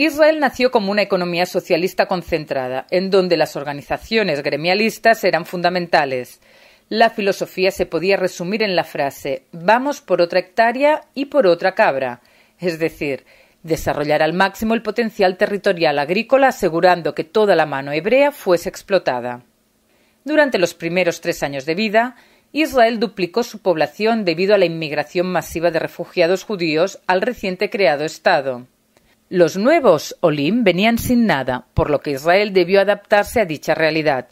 Israel nació como una economía socialista concentrada, en donde las organizaciones gremialistas eran fundamentales. La filosofía se podía resumir en la frase vamos por otra hectárea y por otra cabra, es decir, desarrollar al máximo el potencial territorial agrícola asegurando que toda la mano hebrea fuese explotada. Durante los primeros tres años de vida, Israel duplicó su población debido a la inmigración masiva de refugiados judíos al reciente creado Estado. Los nuevos Olim venían sin nada, por lo que Israel debió adaptarse a dicha realidad,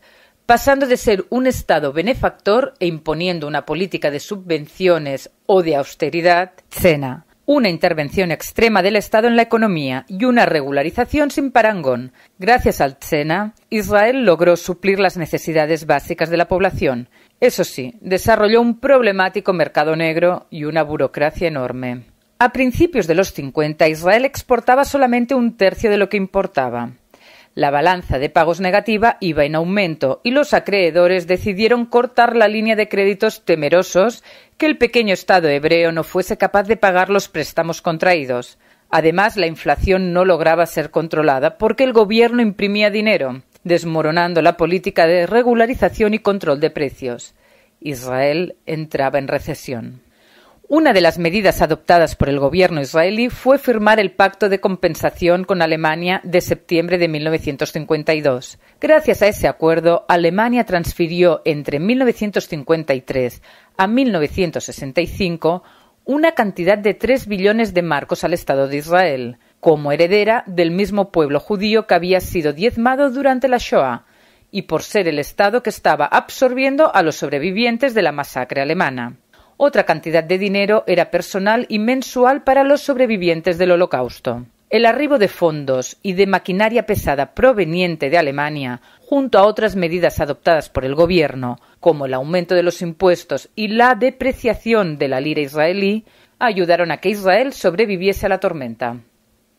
pasando de ser un Estado benefactor e imponiendo una política de subvenciones o de austeridad, cena, una intervención extrema del Estado en la economía y una regularización sin parangón. Gracias al Cena, Israel logró suplir las necesidades básicas de la población. Eso sí, desarrolló un problemático mercado negro y una burocracia enorme. A principios de los 50, Israel exportaba solamente un tercio de lo que importaba. La balanza de pagos negativa iba en aumento y los acreedores decidieron cortar la línea de créditos temerosos que el pequeño Estado hebreo no fuese capaz de pagar los préstamos contraídos. Además, la inflación no lograba ser controlada porque el gobierno imprimía dinero, desmoronando la política de regularización y control de precios. Israel entraba en recesión. Una de las medidas adoptadas por el gobierno israelí fue firmar el pacto de compensación con Alemania de septiembre de 1952. Gracias a ese acuerdo, Alemania transfirió entre 1953 a 1965 una cantidad de 3 billones de marcos al Estado de Israel, como heredera del mismo pueblo judío que había sido diezmado durante la Shoah y por ser el Estado que estaba absorbiendo a los sobrevivientes de la masacre alemana. Otra cantidad de dinero era personal y mensual para los sobrevivientes del Holocausto. El arribo de fondos y de maquinaria pesada proveniente de Alemania, junto a otras medidas adoptadas por el gobierno, como el aumento de los impuestos y la depreciación de la lira israelí, ayudaron a que Israel sobreviviese a la tormenta.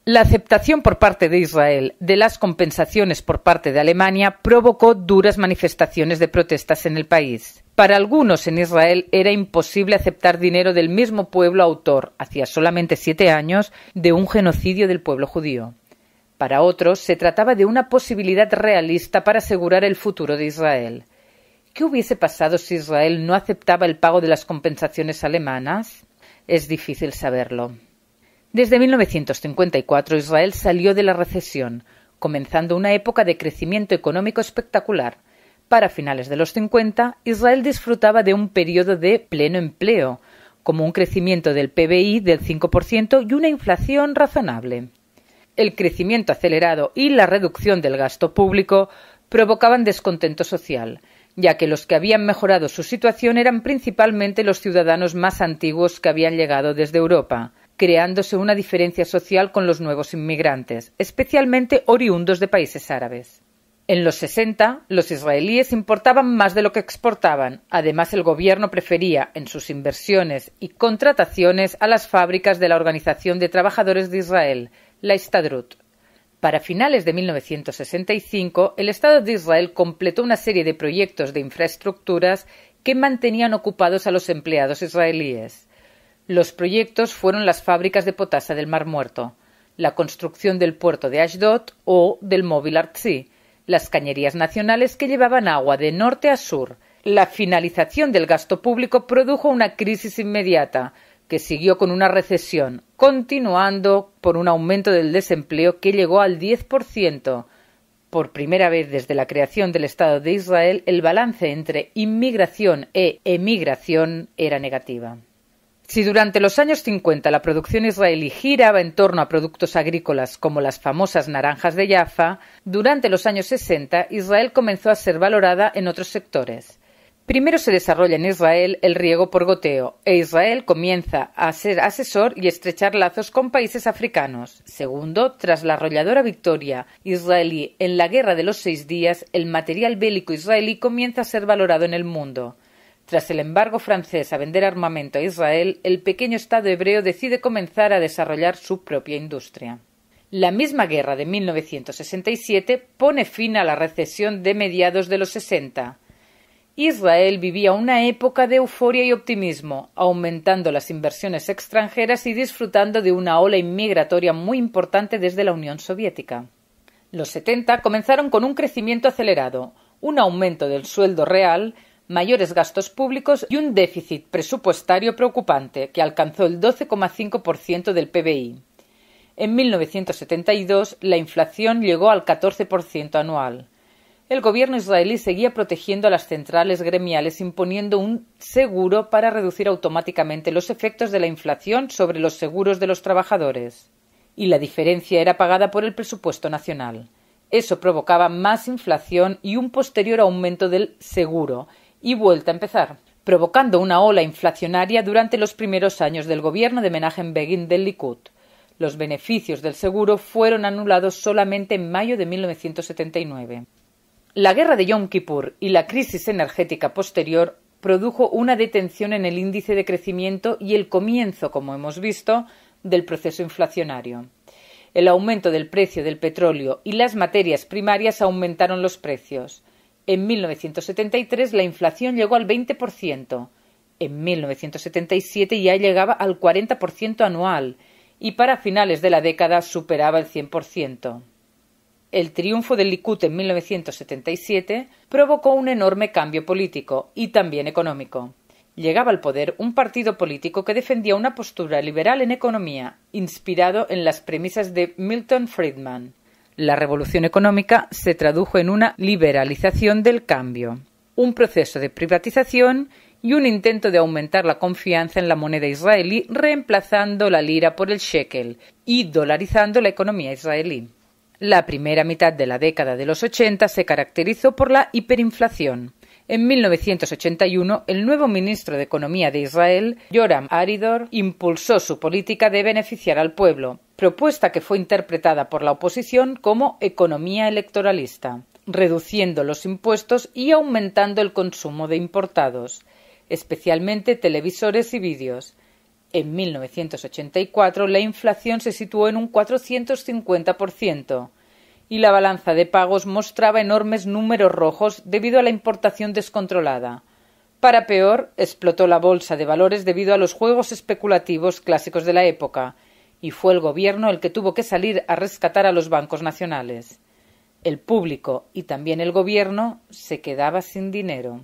La aceptación por parte de Israel de las compensaciones por parte de Alemania provocó duras manifestaciones de protestas en el país. Para algunos en Israel era imposible aceptar dinero del mismo pueblo autor, hacía solamente siete años, de un genocidio del pueblo judío. Para otros se trataba de una posibilidad realista para asegurar el futuro de Israel. ¿Qué hubiese pasado si Israel no aceptaba el pago de las compensaciones alemanas? Es difícil saberlo. Desde 1954 Israel salió de la recesión, comenzando una época de crecimiento económico espectacular. Para finales de los 50, Israel disfrutaba de un periodo de pleno empleo, como un crecimiento del PBI del 5% y una inflación razonable. El crecimiento acelerado y la reducción del gasto público provocaban descontento social, ya que los que habían mejorado su situación eran principalmente los ciudadanos más antiguos que habían llegado desde Europa creándose una diferencia social con los nuevos inmigrantes, especialmente oriundos de países árabes. En los 60, los israelíes importaban más de lo que exportaban. Además, el gobierno prefería en sus inversiones y contrataciones a las fábricas de la Organización de Trabajadores de Israel, la Istadrut. Para finales de 1965, el Estado de Israel completó una serie de proyectos de infraestructuras que mantenían ocupados a los empleados israelíes. Los proyectos fueron las fábricas de potasa del Mar Muerto, la construcción del puerto de Ashdod o del móvil Artsy, las cañerías nacionales que llevaban agua de norte a sur. La finalización del gasto público produjo una crisis inmediata, que siguió con una recesión, continuando por un aumento del desempleo que llegó al 10%. Por primera vez desde la creación del Estado de Israel, el balance entre inmigración e emigración era negativa. Si durante los años 50 la producción israelí giraba en torno a productos agrícolas como las famosas naranjas de Jaffa, durante los años 60 Israel comenzó a ser valorada en otros sectores. Primero se desarrolla en Israel el riego por goteo e Israel comienza a ser asesor y estrechar lazos con países africanos. Segundo, tras la arrolladora victoria israelí en la Guerra de los Seis Días, el material bélico israelí comienza a ser valorado en el mundo. Tras el embargo francés a vender armamento a Israel, el pequeño Estado hebreo decide comenzar a desarrollar su propia industria. La misma guerra de 1967 pone fin a la recesión de mediados de los 60. Israel vivía una época de euforia y optimismo, aumentando las inversiones extranjeras y disfrutando de una ola inmigratoria muy importante desde la Unión Soviética. Los 70 comenzaron con un crecimiento acelerado, un aumento del sueldo real, mayores gastos públicos y un déficit presupuestario preocupante que alcanzó el 12,5% del PBI. En 1972 la inflación llegó al 14% anual. El gobierno israelí seguía protegiendo a las centrales gremiales imponiendo un seguro para reducir automáticamente los efectos de la inflación sobre los seguros de los trabajadores. Y la diferencia era pagada por el presupuesto nacional. Eso provocaba más inflación y un posterior aumento del seguro, y vuelta a empezar, provocando una ola inflacionaria durante los primeros años del gobierno de Menachem Begin del Likud. Los beneficios del seguro fueron anulados solamente en mayo de 1979. La guerra de Yom Kippur y la crisis energética posterior produjo una detención en el índice de crecimiento y el comienzo, como hemos visto, del proceso inflacionario. El aumento del precio del petróleo y las materias primarias aumentaron los precios. En 1973 la inflación llegó al 20%, en 1977 ya llegaba al 40% anual y para finales de la década superaba el 100%. El triunfo del Likud en 1977 provocó un enorme cambio político y también económico. Llegaba al poder un partido político que defendía una postura liberal en economía, inspirado en las premisas de Milton Friedman. La revolución económica se tradujo en una liberalización del cambio, un proceso de privatización y un intento de aumentar la confianza en la moneda israelí reemplazando la lira por el shekel y dolarizando la economía israelí. La primera mitad de la década de los 80 se caracterizó por la hiperinflación. En 1981, el nuevo ministro de Economía de Israel, Yoram Aridor, impulsó su política de beneficiar al pueblo, propuesta que fue interpretada por la oposición como economía electoralista, reduciendo los impuestos y aumentando el consumo de importados, especialmente televisores y vídeos. En 1984 la inflación se situó en un 450% y la balanza de pagos mostraba enormes números rojos debido a la importación descontrolada. Para peor, explotó la bolsa de valores debido a los juegos especulativos clásicos de la época, y fue el gobierno el que tuvo que salir a rescatar a los bancos nacionales. El público y también el gobierno se quedaba sin dinero.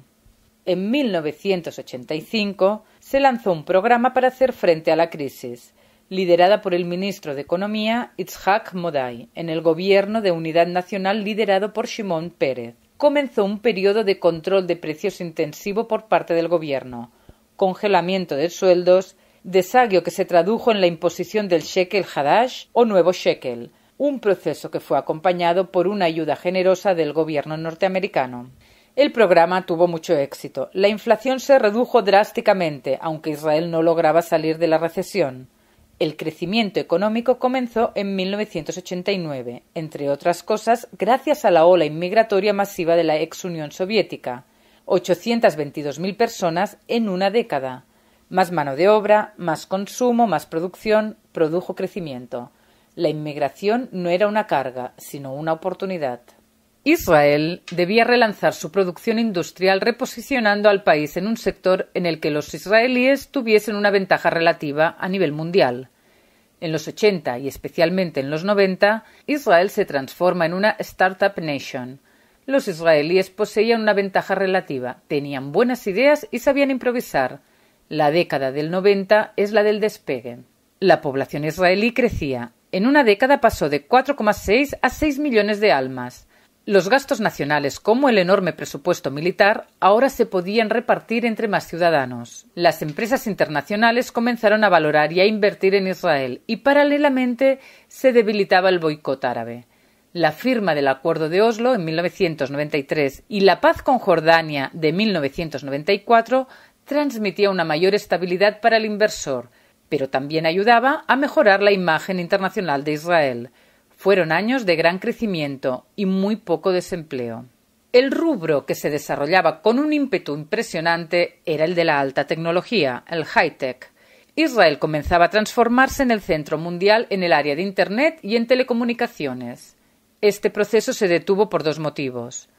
En 1985 se lanzó un programa para hacer frente a la crisis, liderada por el ministro de Economía Itzhak Moday, en el gobierno de unidad nacional liderado por Shimon Pérez. Comenzó un periodo de control de precios intensivo por parte del gobierno, congelamiento de sueldos desagio que se tradujo en la imposición del shekel Hadash o nuevo shekel, un proceso que fue acompañado por una ayuda generosa del gobierno norteamericano. El programa tuvo mucho éxito. La inflación se redujo drásticamente, aunque Israel no lograba salir de la recesión. El crecimiento económico comenzó en 1989, entre otras cosas gracias a la ola inmigratoria masiva de la ex Unión Soviética, 822.000 personas en una década, más mano de obra, más consumo, más producción, produjo crecimiento. La inmigración no era una carga, sino una oportunidad. Israel debía relanzar su producción industrial reposicionando al país en un sector en el que los israelíes tuviesen una ventaja relativa a nivel mundial. En los 80 y especialmente en los 90, Israel se transforma en una Startup Nation. Los israelíes poseían una ventaja relativa, tenían buenas ideas y sabían improvisar. La década del 90 es la del despegue. La población israelí crecía. En una década pasó de 4,6 a 6 millones de almas. Los gastos nacionales, como el enorme presupuesto militar, ahora se podían repartir entre más ciudadanos. Las empresas internacionales comenzaron a valorar y a invertir en Israel, y paralelamente se debilitaba el boicot árabe. La firma del Acuerdo de Oslo en 1993 y la paz con Jordania de 1994 transmitía una mayor estabilidad para el inversor, pero también ayudaba a mejorar la imagen internacional de Israel. Fueron años de gran crecimiento y muy poco desempleo. El rubro que se desarrollaba con un ímpetu impresionante era el de la alta tecnología, el high-tech. Israel comenzaba a transformarse en el centro mundial en el área de Internet y en telecomunicaciones. Este proceso se detuvo por dos motivos.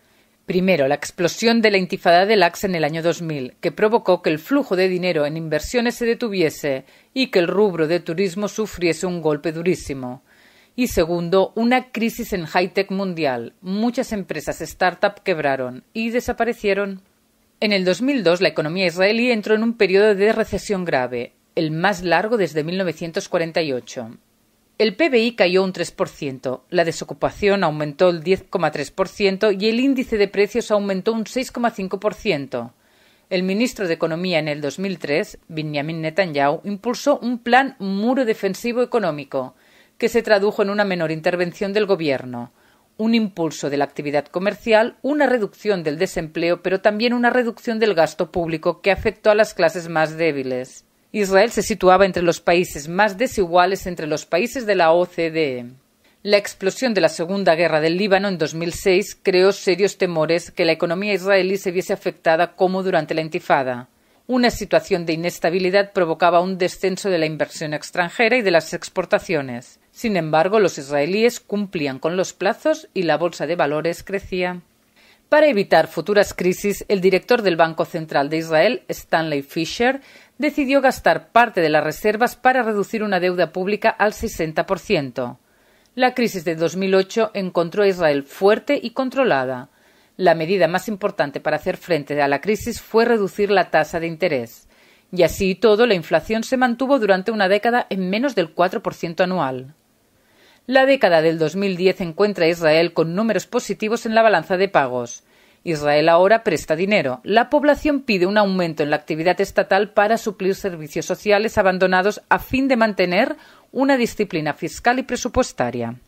Primero, la explosión de la intifada del Axe en el año 2000, que provocó que el flujo de dinero en inversiones se detuviese y que el rubro de turismo sufriese un golpe durísimo. Y segundo, una crisis en high-tech mundial. Muchas empresas startup quebraron y desaparecieron. En el 2002, la economía israelí entró en un periodo de recesión grave, el más largo desde 1948. El PBI cayó un 3%, la desocupación aumentó el 10,3% y el índice de precios aumentó un 6,5%. El ministro de Economía en el 2003, Benjamin Netanyahu, impulsó un plan muro defensivo económico, que se tradujo en una menor intervención del gobierno, un impulso de la actividad comercial, una reducción del desempleo, pero también una reducción del gasto público que afectó a las clases más débiles. Israel se situaba entre los países más desiguales entre los países de la OCDE. La explosión de la Segunda Guerra del Líbano en 2006 creó serios temores que la economía israelí se viese afectada como durante la Intifada. Una situación de inestabilidad provocaba un descenso de la inversión extranjera y de las exportaciones. Sin embargo, los israelíes cumplían con los plazos y la bolsa de valores crecía. Para evitar futuras crisis, el director del Banco Central de Israel, Stanley Fisher, decidió gastar parte de las reservas para reducir una deuda pública al 60%. La crisis de 2008 encontró a Israel fuerte y controlada. La medida más importante para hacer frente a la crisis fue reducir la tasa de interés. Y así todo, la inflación se mantuvo durante una década en menos del 4% anual. La década del 2010 encuentra a Israel con números positivos en la balanza de pagos. Israel ahora presta dinero. La población pide un aumento en la actividad estatal para suplir servicios sociales abandonados a fin de mantener una disciplina fiscal y presupuestaria.